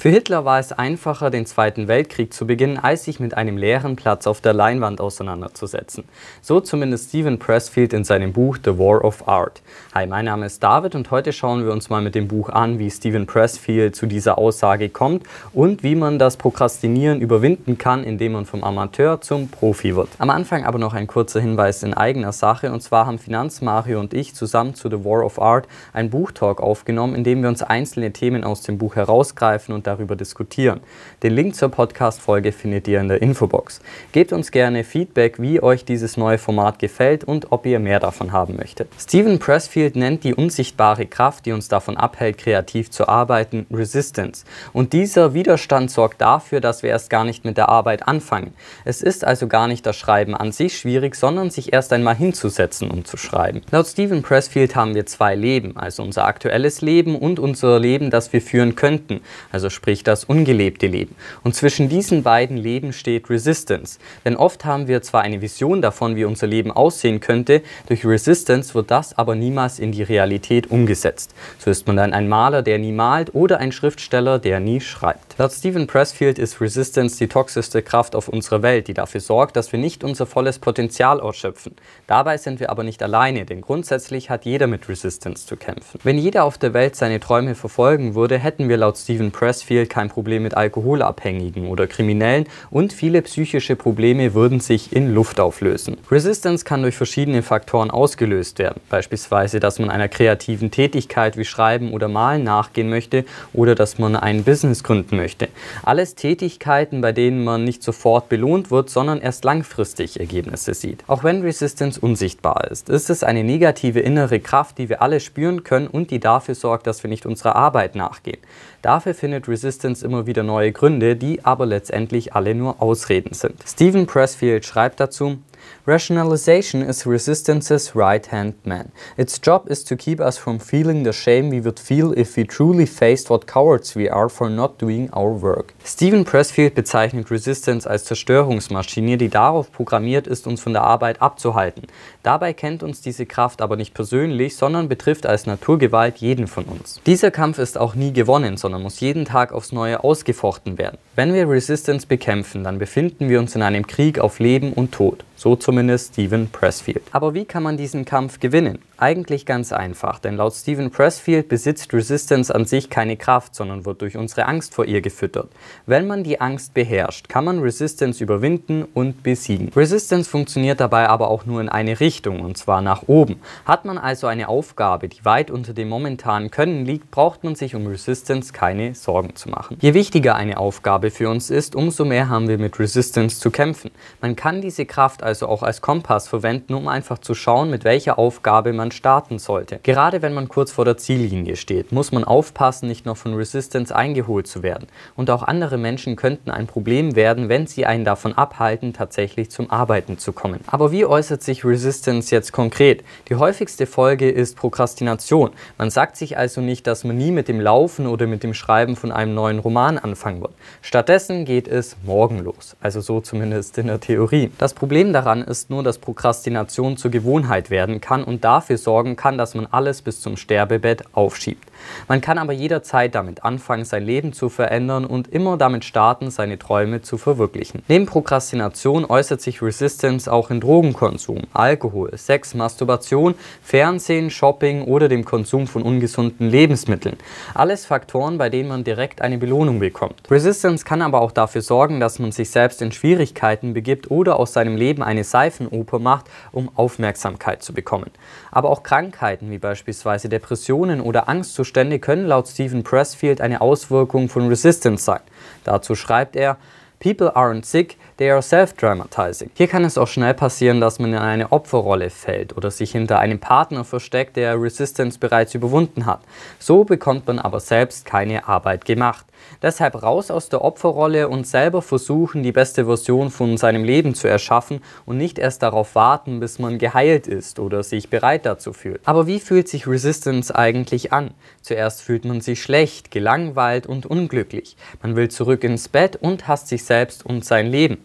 Für Hitler war es einfacher, den Zweiten Weltkrieg zu beginnen, als sich mit einem leeren Platz auf der Leinwand auseinanderzusetzen. So zumindest Stephen Pressfield in seinem Buch The War of Art. Hi, mein Name ist David und heute schauen wir uns mal mit dem Buch an, wie Stephen Pressfield zu dieser Aussage kommt und wie man das Prokrastinieren überwinden kann, indem man vom Amateur zum Profi wird. Am Anfang aber noch ein kurzer Hinweis in eigener Sache und zwar haben Finanzmario und ich zusammen zu The War of Art ein Buchtalk aufgenommen, in dem wir uns einzelne Themen aus dem Buch herausgreifen und darüber diskutieren. Den Link zur Podcast-Folge findet ihr in der Infobox. Gebt uns gerne Feedback, wie euch dieses neue Format gefällt und ob ihr mehr davon haben möchtet. Steven Pressfield nennt die unsichtbare Kraft, die uns davon abhält, kreativ zu arbeiten, Resistance. Und dieser Widerstand sorgt dafür, dass wir erst gar nicht mit der Arbeit anfangen. Es ist also gar nicht das Schreiben an sich schwierig, sondern sich erst einmal hinzusetzen, um zu schreiben. Laut Steven Pressfield haben wir zwei Leben, also unser aktuelles Leben und unser Leben, das wir führen könnten, also sprich das ungelebte Leben. Und zwischen diesen beiden Leben steht Resistance. Denn oft haben wir zwar eine Vision davon, wie unser Leben aussehen könnte, durch Resistance wird das aber niemals in die Realität umgesetzt. So ist man dann ein Maler, der nie malt oder ein Schriftsteller, der nie schreibt. Laut Stephen Pressfield ist Resistance die toxischste Kraft auf unserer Welt, die dafür sorgt, dass wir nicht unser volles Potenzial ausschöpfen. Dabei sind wir aber nicht alleine, denn grundsätzlich hat jeder mit Resistance zu kämpfen. Wenn jeder auf der Welt seine Träume verfolgen würde, hätten wir laut Stephen Pressfield kein Problem mit Alkoholabhängigen oder Kriminellen und viele psychische Probleme würden sich in Luft auflösen. Resistance kann durch verschiedene Faktoren ausgelöst werden, beispielsweise, dass man einer kreativen Tätigkeit wie Schreiben oder Malen nachgehen möchte oder dass man ein Business gründen möchte möchte. Alles Tätigkeiten, bei denen man nicht sofort belohnt wird, sondern erst langfristig Ergebnisse sieht. Auch wenn Resistance unsichtbar ist, ist es eine negative innere Kraft, die wir alle spüren können und die dafür sorgt, dass wir nicht unserer Arbeit nachgehen. Dafür findet Resistance immer wieder neue Gründe, die aber letztendlich alle nur Ausreden sind. Steven Pressfield schreibt dazu, Rationalization is resistance's right-hand man. Its job is to keep us from feeling the shame we would feel if we truly faced what cowards we are for not doing our work. Stephen Pressfield bezeichnet Resistance als Zerstörungsmaschine, die darauf programmiert ist, uns von der Arbeit abzuhalten. Dabei kennt uns diese Kraft aber nicht persönlich, sondern betrifft als Naturgewalt jeden von uns. Dieser Kampf ist auch nie gewonnen, sondern muss jeden Tag aufs Neue ausgefochten werden. Wenn wir Resistance bekämpfen, dann befinden wir uns in einem Krieg auf Leben und Tod. So zumindest Steven Pressfield. Aber wie kann man diesen Kampf gewinnen? Eigentlich ganz einfach, denn laut Steven Pressfield besitzt Resistance an sich keine Kraft, sondern wird durch unsere Angst vor ihr gefüttert. Wenn man die Angst beherrscht, kann man Resistance überwinden und besiegen. Resistance funktioniert dabei aber auch nur in eine Richtung, und zwar nach oben. Hat man also eine Aufgabe, die weit unter dem momentanen Können liegt, braucht man sich um Resistance keine Sorgen zu machen. Je wichtiger eine Aufgabe für uns ist, umso mehr haben wir mit Resistance zu kämpfen. Man kann diese Kraft also also auch als Kompass verwenden, um einfach zu schauen, mit welcher Aufgabe man starten sollte. Gerade wenn man kurz vor der Ziellinie steht, muss man aufpassen, nicht noch von Resistance eingeholt zu werden. Und auch andere Menschen könnten ein Problem werden, wenn sie einen davon abhalten, tatsächlich zum Arbeiten zu kommen. Aber wie äußert sich Resistance jetzt konkret? Die häufigste Folge ist Prokrastination. Man sagt sich also nicht, dass man nie mit dem Laufen oder mit dem Schreiben von einem neuen Roman anfangen wird. Stattdessen geht es morgen los. Also so zumindest in der Theorie. Das Problem dabei daran ist nur, dass Prokrastination zur Gewohnheit werden kann und dafür sorgen kann, dass man alles bis zum Sterbebett aufschiebt. Man kann aber jederzeit damit anfangen, sein Leben zu verändern und immer damit starten, seine Träume zu verwirklichen. Neben Prokrastination äußert sich Resistance auch in Drogenkonsum, Alkohol, Sex, Masturbation, Fernsehen, Shopping oder dem Konsum von ungesunden Lebensmitteln. Alles Faktoren, bei denen man direkt eine Belohnung bekommt. Resistance kann aber auch dafür sorgen, dass man sich selbst in Schwierigkeiten begibt oder aus seinem Leben eine Seifenoper macht, um Aufmerksamkeit zu bekommen. Aber auch Krankheiten wie beispielsweise Depressionen oder Angst zu Zustände können laut Stephen Pressfield eine Auswirkung von Resistance sein. Dazu schreibt er, People aren't sick, They are self-dramatizing. Hier kann es auch schnell passieren, dass man in eine Opferrolle fällt oder sich hinter einem Partner versteckt, der Resistance bereits überwunden hat. So bekommt man aber selbst keine Arbeit gemacht. Deshalb raus aus der Opferrolle und selber versuchen, die beste Version von seinem Leben zu erschaffen und nicht erst darauf warten, bis man geheilt ist oder sich bereit dazu fühlt. Aber wie fühlt sich Resistance eigentlich an? Zuerst fühlt man sich schlecht, gelangweilt und unglücklich. Man will zurück ins Bett und hasst sich selbst und sein Leben.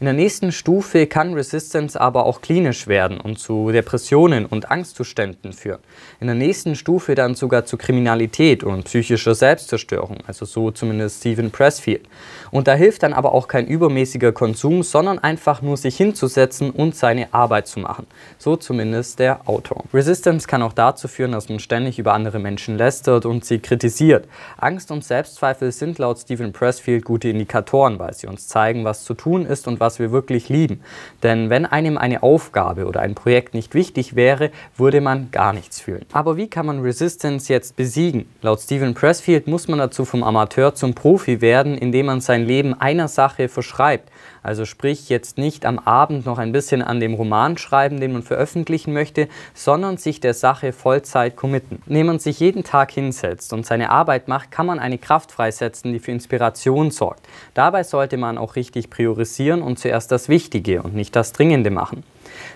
In der nächsten Stufe kann Resistance aber auch klinisch werden und zu Depressionen und Angstzuständen führen. In der nächsten Stufe dann sogar zu Kriminalität und psychischer Selbstzerstörung, also so zumindest Stephen Pressfield. Und da hilft dann aber auch kein übermäßiger Konsum, sondern einfach nur sich hinzusetzen und seine Arbeit zu machen. So zumindest der Autor. Resistance kann auch dazu führen, dass man ständig über andere Menschen lästert und sie kritisiert. Angst und Selbstzweifel sind laut Stephen Pressfield gute Indikatoren, weil sie uns zeigen, was zu tun ist ist und was wir wirklich lieben. Denn wenn einem eine Aufgabe oder ein Projekt nicht wichtig wäre, würde man gar nichts fühlen. Aber wie kann man Resistance jetzt besiegen? Laut Stephen Pressfield muss man dazu vom Amateur zum Profi werden, indem man sein Leben einer Sache verschreibt. Also sprich jetzt nicht am Abend noch ein bisschen an dem Roman schreiben, den man veröffentlichen möchte, sondern sich der Sache Vollzeit committen. Indem man sich jeden Tag hinsetzt und seine Arbeit macht, kann man eine Kraft freisetzen, die für Inspiration sorgt. Dabei sollte man auch richtig priorisieren und zuerst das Wichtige und nicht das Dringende machen.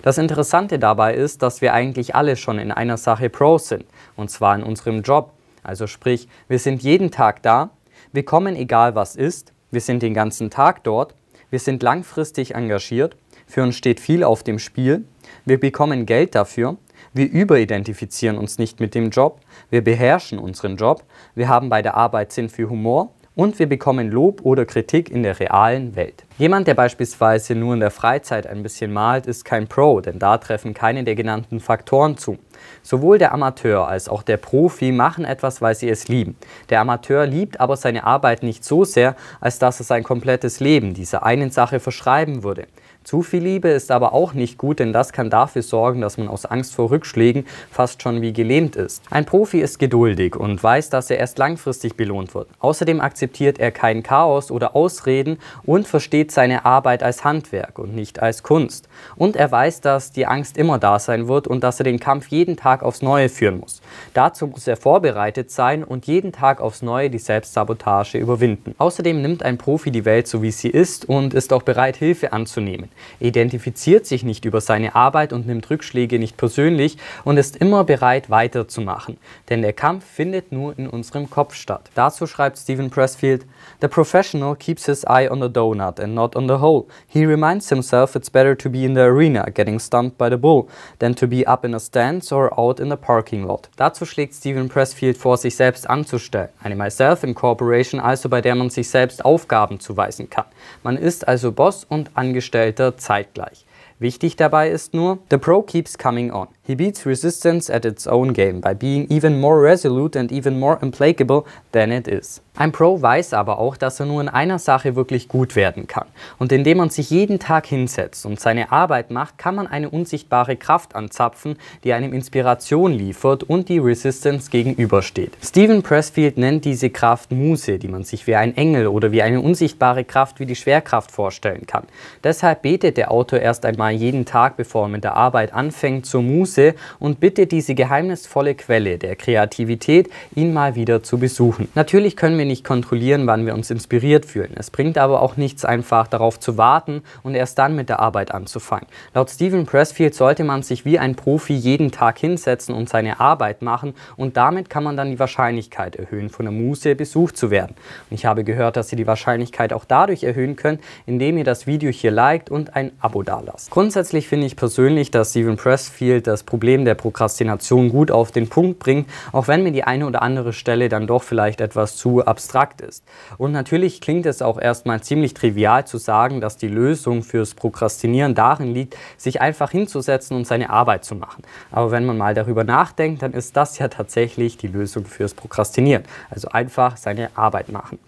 Das Interessante dabei ist, dass wir eigentlich alle schon in einer Sache Pro sind, und zwar in unserem Job. Also sprich, wir sind jeden Tag da, wir kommen egal was ist, wir sind den ganzen Tag dort wir sind langfristig engagiert, für uns steht viel auf dem Spiel, wir bekommen Geld dafür, wir überidentifizieren uns nicht mit dem Job, wir beherrschen unseren Job, wir haben bei der Arbeit Sinn für Humor und wir bekommen Lob oder Kritik in der realen Welt. Jemand, der beispielsweise nur in der Freizeit ein bisschen malt, ist kein Pro, denn da treffen keine der genannten Faktoren zu. Sowohl der Amateur als auch der Profi machen etwas, weil sie es lieben. Der Amateur liebt aber seine Arbeit nicht so sehr, als dass er sein komplettes Leben dieser einen Sache verschreiben würde. Zu viel Liebe ist aber auch nicht gut, denn das kann dafür sorgen, dass man aus Angst vor Rückschlägen fast schon wie gelähmt ist. Ein Profi ist geduldig und weiß, dass er erst langfristig belohnt wird. Außerdem akzeptiert er kein Chaos oder Ausreden und versteht seine Arbeit als Handwerk und nicht als Kunst. Und er weiß, dass die Angst immer da sein wird und dass er den Kampf jeden Tag aufs Neue führen muss. Dazu muss er vorbereitet sein und jeden Tag aufs Neue die Selbstsabotage überwinden. Außerdem nimmt ein Profi die Welt so, wie sie ist und ist auch bereit, Hilfe anzunehmen identifiziert sich nicht über seine Arbeit und nimmt Rückschläge nicht persönlich und ist immer bereit, weiterzumachen. Denn der Kampf findet nur in unserem Kopf statt. Dazu schreibt Stephen Pressfield, The professional keeps his eye on the donut and not on the hole. He reminds himself it's better to be in the arena, getting stumped by the bull, than to be up in a stance or out in the parking lot. Dazu schlägt Stephen Pressfield vor, sich selbst anzustellen. Eine Myself-Incorporation also, bei der man sich selbst Aufgaben zuweisen kann. Man ist also Boss und Angestellter später zeitgleich. Wichtig dabei ist nur, the pro keeps coming on. He beats resistance at its own game by being even more resolute and even more implacable than it is. Ein Pro weiß aber auch, dass er nur in einer Sache wirklich gut werden kann. Und indem man sich jeden Tag hinsetzt und seine Arbeit macht, kann man eine unsichtbare Kraft anzapfen, die einem Inspiration liefert und die Resistance gegenübersteht. Stephen Pressfield nennt diese Kraft Muse, die man sich wie ein Engel oder wie eine unsichtbare Kraft wie die Schwerkraft vorstellen kann. Deshalb betet der Autor erst einmal jeden Tag, bevor er mit der Arbeit anfängt, zur Muse Geheimnisse und bitte diese geheimnisvolle Quelle der Kreativität, ihn mal wieder zu besuchen. Natürlich können wir nicht kontrollieren, wann wir uns inspiriert fühlen. Es bringt aber auch nichts einfach darauf zu warten und erst dann mit der Arbeit anzufangen. Laut Stephen Pressfield sollte man sich wie ein Profi jeden Tag hinsetzen und seine Arbeit machen und damit kann man dann die Wahrscheinlichkeit erhöhen, von der Muse besucht zu werden. Und ich habe gehört, dass ihr die Wahrscheinlichkeit auch dadurch erhöhen könnt, indem ihr das Video hier liked und ein Abo dalasst. Grundsätzlich finde ich persönlich, dass Stephen Pressfield das Problem der Prokrastination gut auf den Punkt bringen, auch wenn mir die eine oder andere Stelle dann doch vielleicht etwas zu abstrakt ist. Und natürlich klingt es auch erstmal ziemlich trivial zu sagen, dass die Lösung fürs Prokrastinieren darin liegt, sich einfach hinzusetzen und seine Arbeit zu machen. Aber wenn man mal darüber nachdenkt, dann ist das ja tatsächlich die Lösung fürs Prokrastinieren. Also einfach seine Arbeit machen.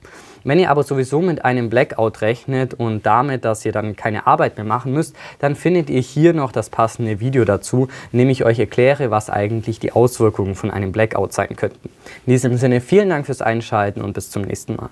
Wenn ihr aber sowieso mit einem Blackout rechnet und damit, dass ihr dann keine Arbeit mehr machen müsst, dann findet ihr hier noch das passende Video dazu, in dem ich euch erkläre, was eigentlich die Auswirkungen von einem Blackout sein könnten. In diesem Sinne vielen Dank fürs Einschalten und bis zum nächsten Mal.